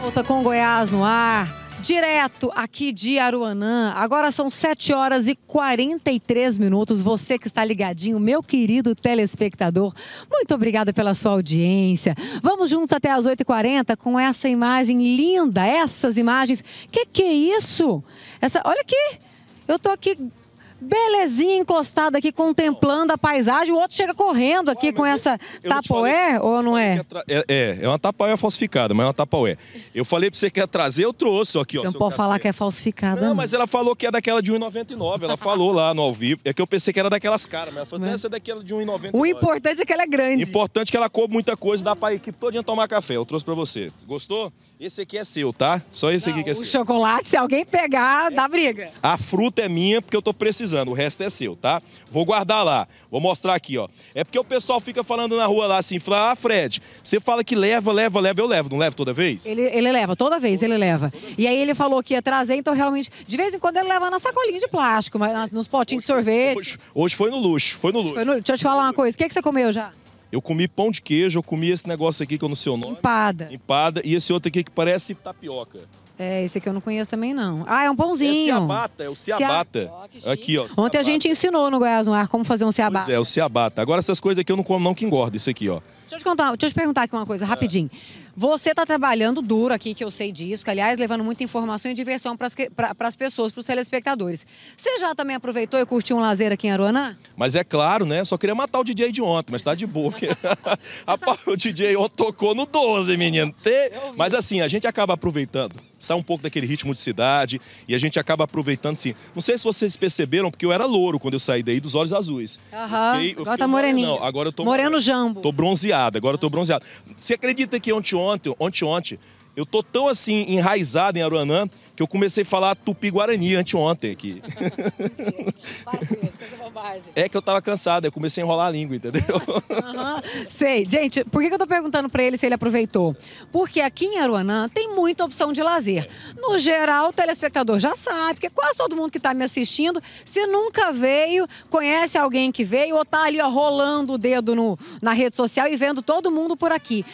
Volta com Goiás no ar, direto aqui de Aruanã. Agora são 7 horas e 43 minutos. Você que está ligadinho, meu querido telespectador, muito obrigada pela sua audiência. Vamos juntos até as 8h40 com essa imagem linda, essas imagens. Que que é isso? Essa, olha aqui, eu tô aqui belezinha encostada aqui, contemplando a paisagem. O outro chega correndo aqui com essa tapoé, ou não é? É, é? é, uma tapoé falsificada, mas é uma tapoé. Eu falei pra você que ia trazer, eu trouxe aqui, ó. Você não pode café. falar que é falsificada. Não, não, mas ela falou que é daquela de 1,99. Ela falou lá no ao vivo. É que eu pensei que era daquelas caras, mas ela falou, né? essa é daquela de 1,99. O importante é que ela é grande. O importante é que ela coube muita coisa, dá pra equipe todinha tomar café. Eu trouxe pra você. Gostou? Esse aqui é seu, tá? Só esse não, aqui que é o seu. O chocolate, se alguém pegar, é dá briga. A fruta é minha, porque eu tô precisando o resto é seu, tá? Vou guardar lá, vou mostrar aqui, ó. É porque o pessoal fica falando na rua lá assim, fala, ah, Fred, você fala que leva, leva, leva, eu levo, não levo toda vez? Ele, ele leva, toda vez ele leva. E aí ele falou que ia trazer, então realmente, de vez em quando ele leva na sacolinha de plástico, mas nos potinhos hoje, de sorvete. Hoje, hoje, foi no luxo, foi no luxo. Foi no, deixa eu te falar uma coisa, o que, que você comeu já? Eu comi pão de queijo, eu comi esse negócio aqui que eu não sei o nome. Empada. Empada. E esse outro aqui que parece tapioca. É, esse aqui eu não conheço também, não. Ah, é um pãozinho. É ciabata, é o ciabata. Cia... aqui, ó. Ontem a gente ensinou no Goiás no Ar como fazer um ciabata. Pois é, o ciabata. Agora essas coisas aqui eu não como não que engorda, isso aqui, ó. Deixa eu te, contar, deixa eu te perguntar aqui uma coisa, é. rapidinho. É. Você está trabalhando duro aqui, que eu sei disso, que, aliás, levando muita informação e diversão para as pessoas, para os telespectadores. Você já também aproveitou e curtiu um lazer aqui em Aruaná? Mas é claro, né? Só queria matar o DJ de ontem, mas tá de boa. Rapaz, o DJ ontem tocou no 12, menino. Mas assim, a gente acaba aproveitando sai um pouco daquele ritmo de cidade e a gente acaba aproveitando sim. Não sei se vocês perceberam, porque eu era louro quando eu saí daí dos olhos azuis. Aham, uhum. agora tá moreninho. Não, agora eu tô... Moreno jambo. Tô bronzeado, agora eu tô bronzeado. Você acredita que ontem anteontem, anteontem. Eu tô tão assim enraizado em Aruanã que eu comecei a falar tupi-guarani anteontem aqui. É que eu tava cansado, eu comecei a enrolar a língua, entendeu? Uhum. Sei. Gente, por que eu tô perguntando para ele se ele aproveitou? Porque aqui em Aruanã tem muita opção de lazer. É. No geral, o telespectador já sabe, porque quase todo mundo que tá me assistindo, se nunca veio, conhece alguém que veio ou tá ali ó, rolando o dedo no, na rede social e vendo todo mundo por aqui.